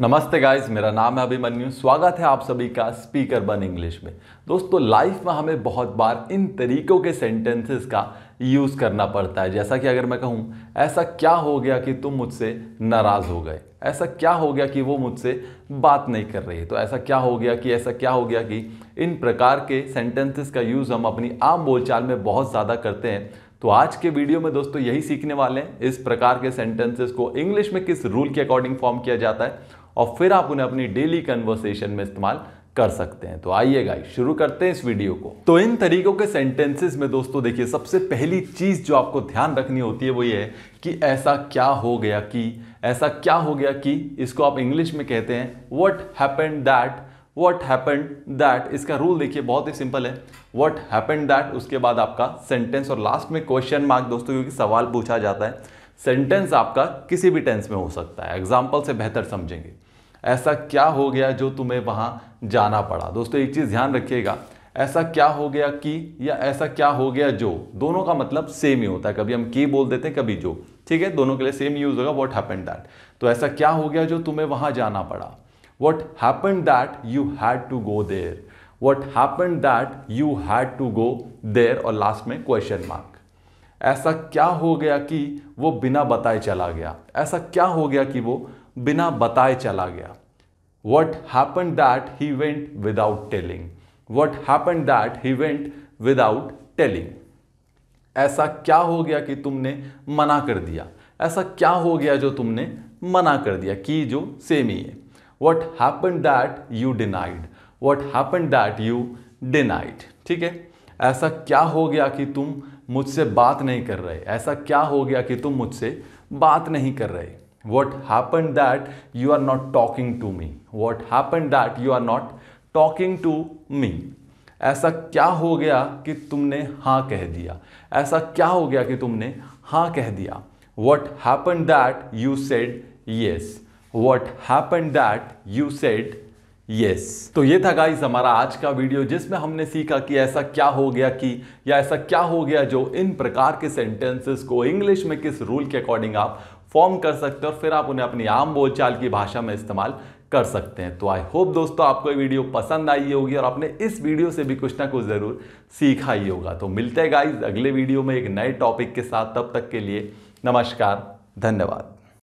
नमस्ते गाइस मेरा नाम है अभिमन्यु स्वागत है आप सभी का स्पीकर बन इंग्लिश में दोस्तों लाइफ में हमें बहुत बार इन तरीकों के सेंटेंसेस का यूज़ करना पड़ता है जैसा कि अगर मैं कहूँ ऐसा क्या हो गया कि तुम मुझसे नाराज़ हो गए ऐसा क्या हो गया कि वो मुझसे बात नहीं कर रही तो ऐसा क्या हो गया कि ऐसा क्या हो गया कि इन प्रकार के सेंटेंसेस का यूज़ हम अपनी आम बोलचाल में बहुत ज़्यादा करते हैं तो आज के वीडियो में दोस्तों यही सीखने वाले हैं इस प्रकार के सेंटेंसेस को इंग्लिश में किस रूल के अकॉर्डिंग फॉर्म किया जाता है और फिर आप उन्हें अपनी डेली कन्वर्सेशन में इस्तेमाल कर सकते हैं तो आइए गाइस शुरू करते हैं इस वीडियो को तो इन तरीकों के सेंटेंसेस में दोस्तों देखिए सबसे पहली चीज जो आपको ध्यान रखनी होती है वो ये है कि ऐसा क्या हो गया कि ऐसा क्या हो गया कि इसको आप इंग्लिश में कहते हैं what happen that what happen that इसका रूल देखिए बहुत ही सिंपल है वट हैपन दैट उसके बाद आपका सेंटेंस और लास्ट में क्वेश्चन मार्क दोस्तों क्योंकि सवाल पूछा जाता है सेंटेंस आपका किसी भी टेंस में हो सकता है एग्जाम्पल से बेहतर समझेंगे ऐसा क्या हो गया जो तुम्हें वहाँ जाना पड़ा दोस्तों एक चीज़ ध्यान रखिएगा ऐसा क्या हो गया कि या ऐसा क्या हो गया जो दोनों का मतलब सेम ही होता है कभी हम की बोल देते हैं कभी जो ठीक है दोनों के लिए सेम यूज़ होगा वॉट हैपन दैट तो ऐसा क्या हो गया जो तुम्हें वहाँ जाना पड़ा what happen that you had to go there what happen that you had to go there और लास्ट में क्वेश्चन मार्क ऐसा क्या हो गया कि वो बिना बताए चला गया ऐसा क्या हो गया कि वो बिना बताए चला गया what happen that he went without telling what happen that he went without telling ऐसा क्या हो गया कि तुमने मना कर दिया ऐसा क्या हो गया जो तुमने मना कर दिया कि जो सेम ही है what happen that you denied what happen that you denied ठीक है ऐसा क्या हो गया कि तुम मुझसे बात नहीं कर रहे ऐसा क्या हो गया कि तुम मुझसे बात नहीं कर रहे what happened that you are not talking to me what happened that you are not talking to me ऐसा क्या हो गया कि तुमने हाँ कह दिया ऐसा क्या हो गया कि तुमने हाँ कह दिया what happened that you said yes what happened that you said yes yes. तो ये था गाइस हमारा आज का वीडियो जिसमें हमने सीखा कि ऐसा क्या हो गया कि या ऐसा क्या हो गया जो इन प्रकार के सेंटेंसेस को इंग्लिश में किस रूल के अकॉर्डिंग आप फॉर्म कर सकते हैं और फिर आप उन्हें अपनी आम बोलचाल की भाषा में इस्तेमाल कर सकते हैं तो आई होप दोस्तों आपको ये वीडियो पसंद आई होगी और आपने इस वीडियो से भी कुछ ना कुछ ज़रूर सीखा ही होगा तो मिलते हैं गाइज अगले वीडियो में एक नए टॉपिक के साथ तब तक के लिए नमस्कार धन्यवाद